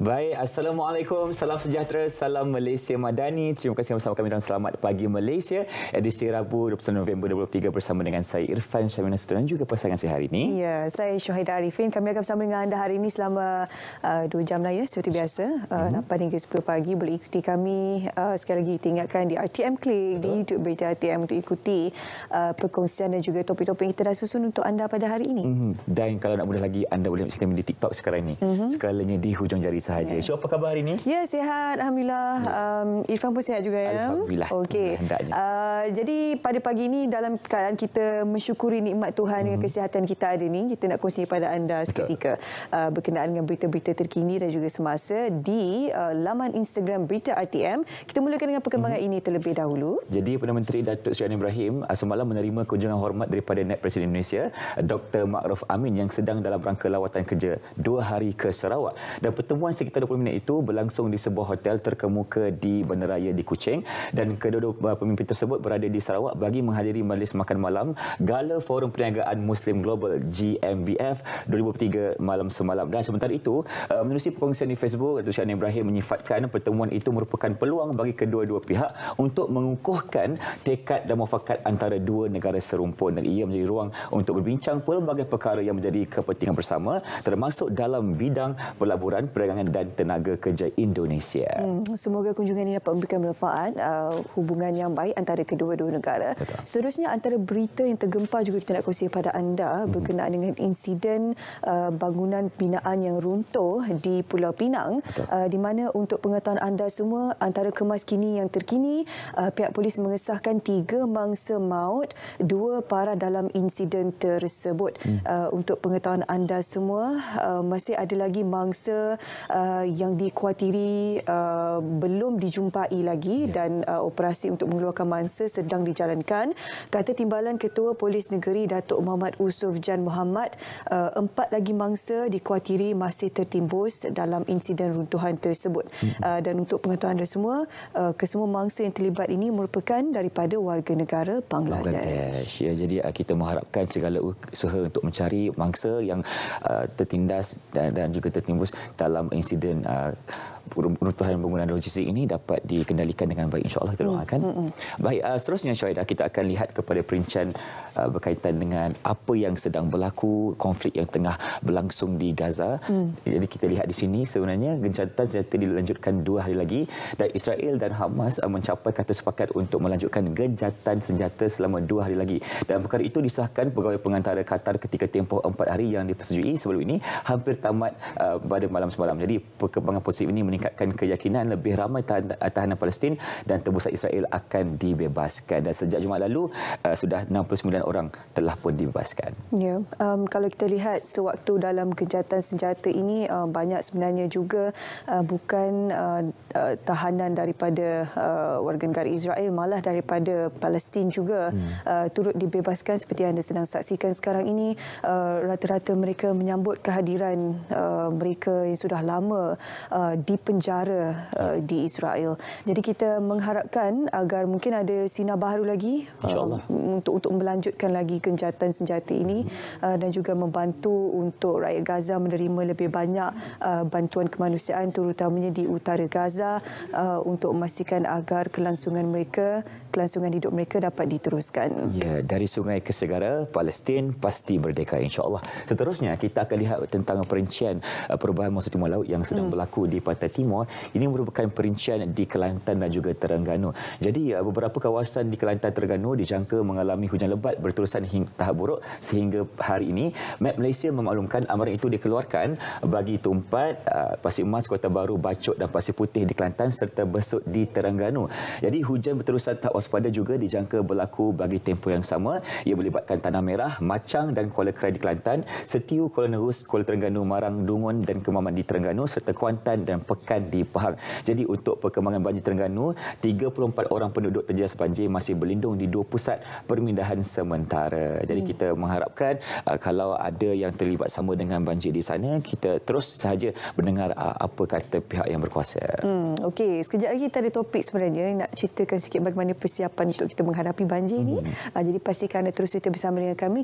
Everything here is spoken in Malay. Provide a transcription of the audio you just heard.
Baik, Assalamualaikum, salam sejahtera, salam Malaysia Madani. Terima kasih bersama kami dan Selamat Pagi Malaysia. Edisi Rabu 21 November 2023 bersama dengan saya Irfan Syamina Sutera dan juga pasangan saya hari ini. Ya, saya Syuhaida Arifin. Kami akan bersama dengan anda hari ini selama uh, 2 jam lah ya, seperti biasa. Uh, mm -hmm. 8 hingga 10 pagi boleh ikuti kami. Uh, sekali lagi, tinggalkan di RTM Klik, di YouTube Berita RTM untuk ikuti uh, perkongsian dan juga topik-topik kita dah susun untuk anda pada hari ini. Mm -hmm. Dan kalau nak mudah lagi, anda boleh menyaksikan kami di TikTok sekarang ini. Mm -hmm. Sekalanya di hujung jari saya sahaja. Ya. Syu, apa khabar hari ini? Ya, sihat. Alhamdulillah. Ya. Um, Irfan pun sihat juga, ya? Alhamdulillah. Okey. Uh, jadi, pada pagi ini, dalam keadaan kita mensyukuri nikmat Tuhan dengan hmm. kesihatan kita ada ini, kita nak kongsi kepada anda seketika uh, berkenaan dengan berita-berita terkini dan juga semasa di uh, laman Instagram Berita RTM. Kita mulakan dengan perkembangan hmm. ini terlebih dahulu. Jadi, Perdana Menteri Datuk Seri Ibrahim uh, semalam menerima kunjungan hormat daripada Naib Presiden Indonesia, Dr. Makrof Amin yang sedang dalam rangka lawatan kerja dua hari ke Sarawak. Dan pertemuan kita 20 minit itu berlangsung di sebuah hotel terkemuka di Bandaraya di Kuching dan kedua-dua uh, pemimpin tersebut berada di Sarawak bagi menghadiri majlis makan malam Gala Forum Perniagaan Muslim Global GMBF 2003 malam semalam. Dan sementara itu, uh, menurut si perkongsian di Facebook, Datuk Syahna Ibrahim menyifatkan pertemuan itu merupakan peluang bagi kedua-dua pihak untuk mengukuhkan tekad dan mufakat antara dua negara serumpun dan ia menjadi ruang untuk berbincang pelbagai perkara yang menjadi kepentingan bersama termasuk dalam bidang pelaburan perdagangan dan Tenaga Kerja Indonesia. Hmm, semoga kunjungan ini dapat memberikan manfaat uh, hubungan yang baik antara kedua-dua negara. Betul. Seterusnya antara berita yang tergempar juga kita nak kongsi kepada anda hmm. berkenaan dengan insiden uh, bangunan binaan yang runtuh di Pulau Pinang uh, di mana untuk pengetahuan anda semua antara kemas kini yang terkini uh, pihak polis mengesahkan tiga mangsa maut dua para dalam insiden tersebut. Hmm. Uh, untuk pengetahuan anda semua uh, masih ada lagi mangsa uh, uh, yang dikhawatiri uh, belum dijumpai lagi ya. dan uh, operasi untuk mengeluarkan mangsa sedang dijalankan. Kata Timbalan Ketua Polis Negeri Datuk Muhammad Usuf Jan Muhammad, uh, empat lagi mangsa dikhawatiri masih tertimbus dalam insiden runtuhan tersebut. Hmm. Uh, dan untuk pengetahuan anda semua, uh, kesemua mangsa yang terlibat ini merupakan daripada warga negara Bangladesh. Bangladesh. Ya, jadi uh, kita mengharapkan segala usaha untuk mencari mangsa yang uh, tertindas dan, dan juga tertimbus dalam insiden uh, runtuhan penggunaan logistik ini dapat dikendalikan dengan baik insyaAllah kita hmm, doakan. Mm -hmm. Baik, uh, seterusnya Syuaidah kita akan lihat kepada perincian uh, berkaitan dengan apa yang sedang berlaku, konflik yang tengah berlangsung di Gaza. Mm. Jadi kita lihat di sini sebenarnya gencatan senjata dilanjutkan dua hari lagi dan Israel dan Hamas uh, mencapai kata sepakat untuk melanjutkan gencatan senjata selama dua hari lagi. Dan perkara itu disahkan pegawai pengantara Qatar ketika tempoh empat hari yang dipersetujui sebelum ini hampir tamat uh, pada malam semalam. Jadi perkembangan positif ini meningkat meningkatkan keyakinan lebih ramai tahanan Palestin dan tembusan Israel akan dibebaskan dan sejak Jumaat lalu uh, sudah 69 orang telah pun dibebaskan. Ya, um, kalau kita lihat sewaktu dalam kejahatan senjata ini uh, banyak sebenarnya juga uh, bukan uh, uh, tahanan daripada uh, warga negara Israel malah daripada Palestin juga hmm. uh, turut dibebaskan seperti yang anda sedang saksikan sekarang ini rata-rata uh, mereka menyambut kehadiran uh, mereka yang sudah lama uh, di penjara uh, di Israel. Jadi kita mengharapkan agar mungkin ada sinar baru lagi uh, untuk untuk melanjutkan lagi kencatan senjata ini uh, dan juga membantu untuk rakyat Gaza menerima lebih banyak uh, bantuan kemanusiaan terutamanya di utara Gaza uh, untuk memastikan agar kelangsungan mereka, kelangsungan hidup mereka dapat diteruskan. Ya, dari sungai ke segara, Palestin pasti merdeka insya-Allah. Seterusnya kita akan lihat tentang perincian uh, perubahan muka timur laut yang sedang hmm. berlaku di pantai Timur ini merupakan perincian di Kelantan dan juga Terengganu. Jadi uh, beberapa kawasan di Kelantan Terengganu dijangka mengalami hujan lebat berterusan hingga tahap buruk sehingga hari ini Map Malaysia memaklumkan amaran itu dikeluarkan bagi Tumpat, uh, Pasir Emas, Kota Baru, Bacok dan Pasir Putih di Kelantan serta Besut di Terengganu. Jadi hujan berterusan tak waspada juga dijangka berlaku bagi tempoh yang sama. Ia melibatkan Tanah Merah, Macang dan Kuala Kerai di Kelantan, Setiu, Kuala Nerus, Kuala Terengganu, Marang, Dungun dan Kemaman di Terengganu serta Kuantan dan Pekan pekan di Pahang. Jadi untuk perkembangan banjir Terengganu, 34 orang penduduk terjejas banjir masih berlindung di dua pusat permindahan sementara. Jadi hmm. kita mengharapkan uh, kalau ada yang terlibat sama dengan banjir di sana, kita terus sahaja mendengar uh, apa kata pihak yang berkuasa. Hmm, Okey, sekejap lagi kita ada topik sebenarnya. Nak ceritakan sikit bagaimana persiapan untuk kita menghadapi banjir ini. Hmm. Uh, jadi pastikan anda terus kita bersama dengan kami.